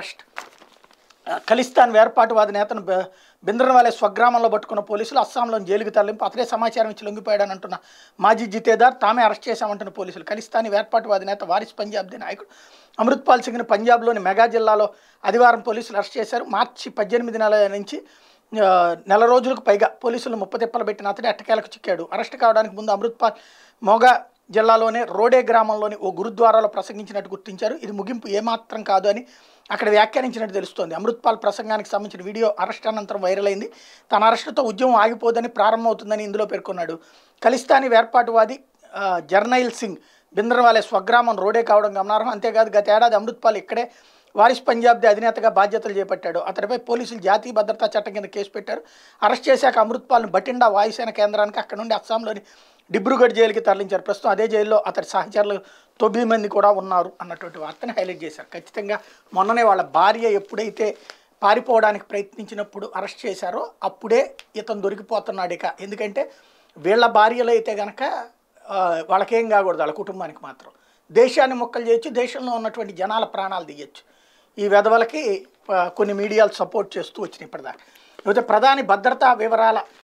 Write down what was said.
arrest Khalistan వేర్పాటువాద నేతను బింద్రవాలే స్వగ్రామంలో పట్టుకున్న పోలీసులు అస్సాంలో జైలుకి తరలింపు అతడే సమాచారం ఇచ్చి లొంగిపోయాడని అంటున్న మాజీ జితేదార్ తామే అరెస్ట్ చేశామంటున్న పోలీసులు ఖలిస్తానీ వేర్పాటువాద నేత వారిస్ పంజాబ్ది నాయకుడు అమృత్పాల్ సింగ్ని పంజాబ్లోని మెగా జిల్లాలో ఆదివారం పోలీసులు అరెస్ట్ చేశారు మార్చి పద్దెనిమిది నెల నుంచి నెల రోజులకు పైగా పోలీసులు ముప్పతిప్పలు పెట్టిన అతడి అట్టకేలకు చిక్కాడు అరెస్ట్ కావడానికి ముందు అమృత్పాల్ మోగా జిల్లాలోనే రోడే గ్రామంలోని ఓ గురుద్వారాలో ప్రసంగించినట్టు గుర్తించారు ఇది ముగింపు ఏమాత్రం కాదు అని అక్కడ వ్యాఖ్యానించినట్టు తెలుస్తోంది అమృత్పాల్ ప్రసంగానికి సంబంధించిన వీడియో అరెస్ట్ అనంతరం వైరల్ అయింది తన అరెస్టుతో ఉద్యమం ఆగిపోదని ప్రారంభమవుతుందని ఇందులో పేర్కొన్నాడు ఖలిస్తానీ వేర్పాటువాది జర్నైల్ సింగ్ బింద్రవాలే స్వగ్రామం రోడే కావడం గమనార్హం అంతేకాదు గత ఏడాది అమృత్పాల్ ఇక్కడే వారిస్ పంజాబ్ది అధినేతగా బాధ్యతలు చేపట్టాడు అతడిపై పోలీసులు జాతీయ భద్రతా చట్టం కింద కేసు పెట్టారు అరెస్ట్ చేశాక అమృత్పాల్ను బటిండా వాయుసేన కేంద్రానికి అక్కడ నుండి అస్సాంలోని డిబ్రూగఢ్ జైలుకి తరలించారు ప్రస్తుతం అదే జైల్లో అతడి సహచరులు తొమ్మిది మంది కూడా ఉన్నారు అన్నటువంటి వార్తను హైలైట్ చేశారు ఖచ్చితంగా మొన్ననే వాళ్ళ భార్య ఎప్పుడైతే పారిపోవడానికి ప్రయత్నించినప్పుడు అరెస్ట్ చేశారో అప్పుడే ఇతను దొరికిపోతున్నాడు ఇక ఎందుకంటే వీళ్ళ భార్యలు అయితే కనుక వాళ్ళకేం కాకూడదు వాళ్ళ కుటుంబానికి మాత్రం దేశాన్ని మొక్కలు చేయొచ్చు దేశంలో ఉన్నటువంటి జనాల ప్రాణాలు తీయచ్చు ఈ వెధవలకి కొన్ని మీడియాలు సపోర్ట్ చేస్తూ వచ్చినాయి ఇప్పటిదాకా లేకపోతే ప్రధాని భద్రతా వివరాల